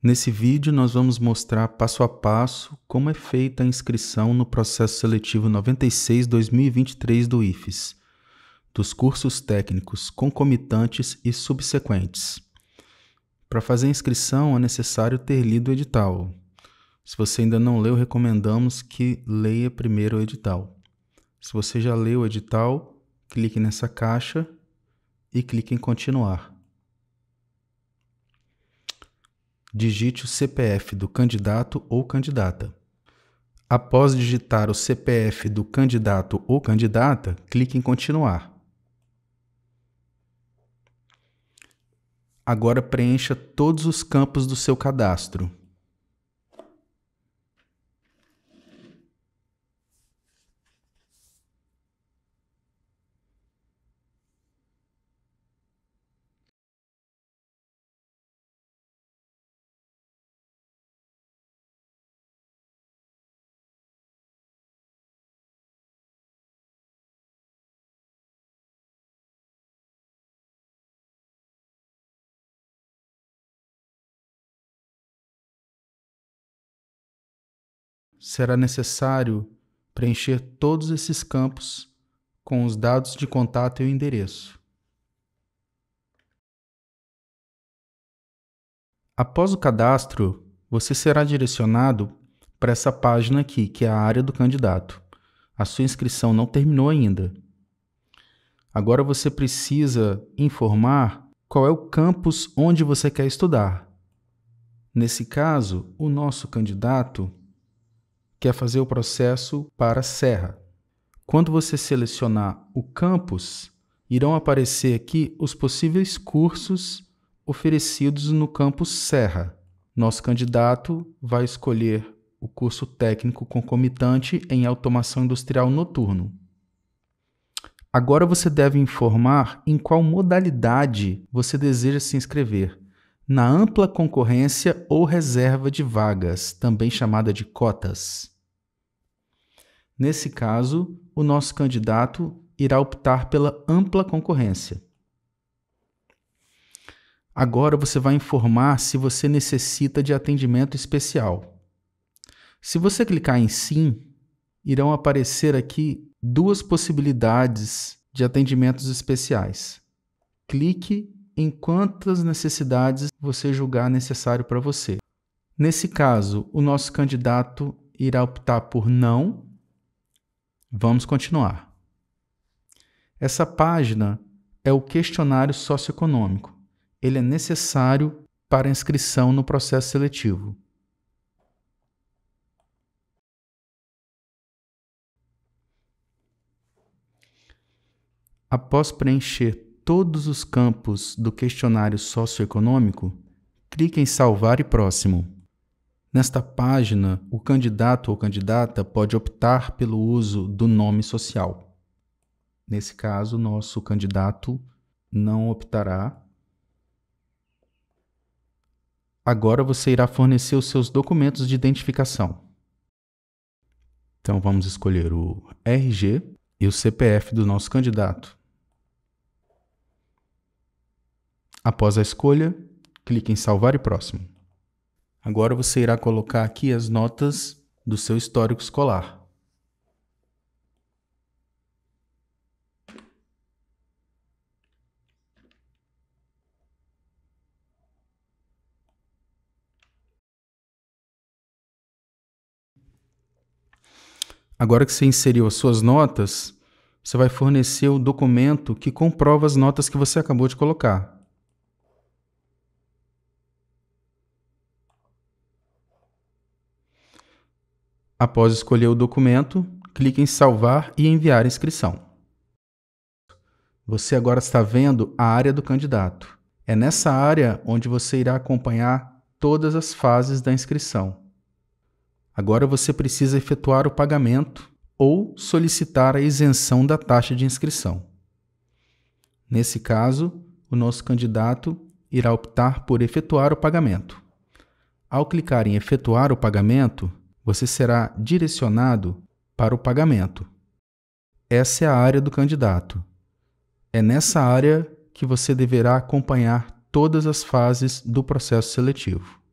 Nesse vídeo, nós vamos mostrar passo a passo como é feita a inscrição no processo seletivo 96-2023 do IFES, dos cursos técnicos concomitantes e subsequentes. Para fazer a inscrição, é necessário ter lido o edital. Se você ainda não leu, recomendamos que leia primeiro o edital. Se você já leu o edital, clique nessa caixa e clique em Continuar. digite o CPF do candidato ou candidata. Após digitar o CPF do candidato ou candidata, clique em Continuar. Agora preencha todos os campos do seu cadastro. será necessário preencher todos esses campos com os dados de contato e o endereço. Após o cadastro, você será direcionado para essa página aqui, que é a área do candidato. A sua inscrição não terminou ainda. Agora você precisa informar qual é o campus onde você quer estudar. Nesse caso, o nosso candidato quer fazer o processo para Serra. Quando você selecionar o campus, irão aparecer aqui os possíveis cursos oferecidos no campus Serra. Nosso candidato vai escolher o curso técnico concomitante em automação industrial noturno. Agora você deve informar em qual modalidade você deseja se inscrever na ampla concorrência ou reserva de vagas, também chamada de cotas. Nesse caso, o nosso candidato irá optar pela ampla concorrência. Agora você vai informar se você necessita de atendimento especial. Se você clicar em sim, irão aparecer aqui duas possibilidades de atendimentos especiais. Clique em quantas necessidades você julgar necessário para você. Nesse caso, o nosso candidato irá optar por não. Vamos continuar. Essa página é o questionário socioeconômico. Ele é necessário para inscrição no processo seletivo. Após preencher todos os campos do questionário socioeconômico, clique em Salvar e Próximo. Nesta página, o candidato ou candidata pode optar pelo uso do nome social. Nesse caso, nosso candidato não optará. Agora você irá fornecer os seus documentos de identificação. Então vamos escolher o RG e o CPF do nosso candidato. Após a escolha, clique em salvar e próximo. Agora você irá colocar aqui as notas do seu histórico escolar. Agora que você inseriu as suas notas, você vai fornecer o documento que comprova as notas que você acabou de colocar. Após escolher o documento, clique em Salvar e Enviar inscrição. Você agora está vendo a área do candidato. É nessa área onde você irá acompanhar todas as fases da inscrição. Agora você precisa efetuar o pagamento ou solicitar a isenção da taxa de inscrição. Nesse caso, o nosso candidato irá optar por efetuar o pagamento. Ao clicar em Efetuar o pagamento, você será direcionado para o pagamento. Essa é a área do candidato. É nessa área que você deverá acompanhar todas as fases do processo seletivo.